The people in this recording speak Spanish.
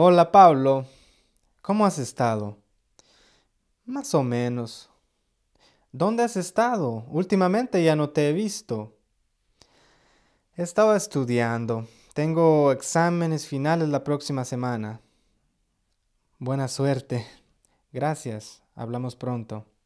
Hola Pablo, ¿cómo has estado? Más o menos. ¿Dónde has estado? Últimamente ya no te he visto. Estaba estudiando. Tengo exámenes finales la próxima semana. Buena suerte. Gracias. Hablamos pronto.